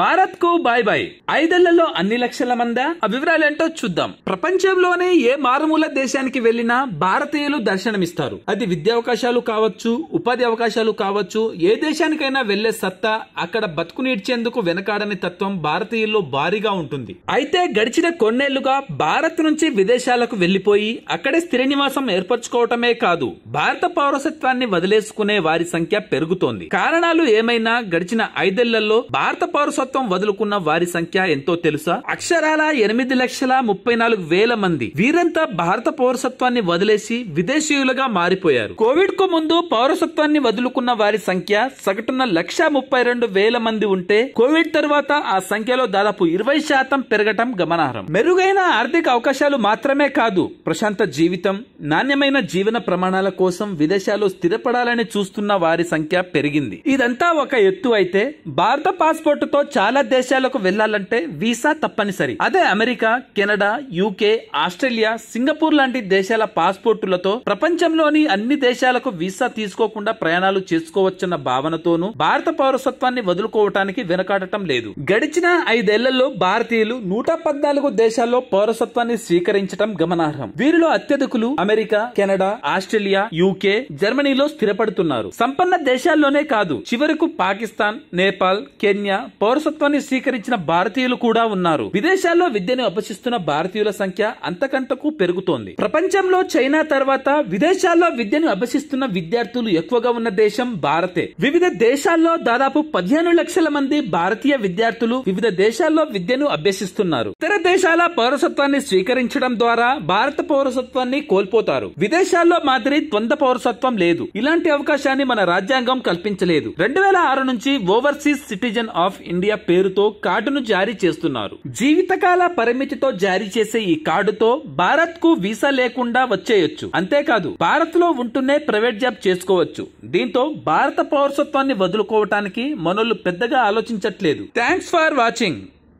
భారత్ కు bye bye ఐదేళ్లలో అన్ని లక్షల మందా ఆ ఏంటో చూద్దాం ప్రపంచంలోనే ఏ మారుమూల దేశానికి వెళ్లినా భారతీయులు దర్శనమిస్తారు అది విద్యా అవకాశాలు కావచ్చు ఉపాధి అవకాశాలు కావచ్చు ఏ దేశానికైనా వెళ్లే సత్తా అక్కడ బతుకునీడ్చేందుకు వెనకాడని తత్వం భారతీయుల్లో భారీగా ఉంటుంది అయితే గడిచిన కొన్నేళ్లుగా భారత్ నుంచి విదేశాలకు వెళ్లిపోయి అక్కడే స్థిర నివాసం ఏర్పరచుకోవటమే కాదు భారత పౌరసత్వాన్ని వదిలేసుకునే వారి సంఖ్య పెరుగుతోంది కారణాలు ఏమైనా గడిచిన ఐదేళ్లలో భారత పౌరసత్వం పౌరసత్వం వదులుకున్న వారి సంఖ్య ఎంతో తెలుసా అక్షరాల ఎనిమిది లక్షల ముప్పై నాలుగు వేల మంది వీరంతా భారత పౌరసత్వాన్ని వదిలేసి విదేశీయులుగా మారిపోయారు కోవిడ్ కు ముందు పౌరసత్వాన్ని వదులుకున్న వారి సంఖ్య సగటున లక్ష ముప్పై రెండు వేల మంది ఉంటే కోవిడ్ తర్వాత ఆ సంఖ్యలో దాదాపు ఇరవై శాతం పెరగటం గమనార్హం మెరుగైన ఆర్థిక అవకాశాలు మాత్రమే కాదు ప్రశాంత జీవితం నాణ్యమైన జీవన ప్రమాణాల కోసం విదేశాల్లో స్థిరపడాలని చూస్తున్న వారి సంఖ్య పెరిగింది ఇదంతా ఒక ఎత్తు అయితే భారత పాస్పోర్ట్ తో చాలా దేశాలకు వెళ్లాలంటే వీసా తప్పనిసరి అదే America Canada UK Australia Singapore లాంటి దేశాల పాస్పోర్టులతో ప్రపంచంలోని అన్ని దేశాలకు వీసా తీసుకోకుండా ప్రయాణాలు చేసుకోవచ్చన్న భావనతోనూ భారత పౌరసత్వాన్ని వదులుకోవటానికి వెనకాడటం లేదు గడిచిన ఐదేళ్లలో భారతీయులు నూట పద్నాలుగు దేశాల్లో పౌరసత్వాన్ని స్వీకరించడం గమనార్హం వీరిలో అత్యధికులు అమెరికా కెనడా ఆస్ట్రేలియా యూకే జర్మనీలో స్థిరపడుతున్నారు సంపన్న దేశాల్లోనే కాదు చివరకు పాకిస్తాన్ నేపాల్ కెన్యా పౌర పౌరసత్వాన్ని స్వీకరించిన భారతీయులు కూడా ఉన్నారు విదేశాల్లో విద్యను అభ్యసిస్తున్న భారతీయుల సంఖ్య అంతకంతకు పెరుగుతోంది ప్రపంచంలో చైనా తర్వాత విదేశాల్లో విద్యను అభ్యసిస్తున్న విద్యార్థులు ఎక్కువగా ఉన్న దేశం భారతే వివిధ దేశాల్లో దాదాపు పదిహేను లక్షల మంది భారతీయ విద్యార్థులు వివిధ దేశాల్లో విద్యను అభ్యసిస్తున్నారు ఇతర దేశాల పౌరసత్వాన్ని స్వీకరించడం ద్వారా భారత పౌరసత్వాన్ని కోల్పోతారు విదేశాల్లో మాదిరి ద్వంద్వ పౌరసత్వం లేదు ఇలాంటి అవకాశాన్ని మన రాజ్యాంగం కల్పించలేదు రెండు వేల ఆరు నుంచి overseas citizen of India India పేరుతో కార్డును జారీ చేస్తున్నారు జీవితకాల పరిమితితో జారీ చేసే ఈ కార్డుతో భారత్ కు వీసా లేకుండా వచ్చేయొచ్చు అంతేకాదు భారత్ లో ఉంటూనే ప్రైవేట్ జాబ్ చేసుకోవచ్చు దీంతో భారత పౌరసత్వాన్ని వదులుకోవటానికి మనోళ్ళు పెద్దగా ఆలోచించట్లేదు థ్యాంక్స్ ఫర్ వాచింగ్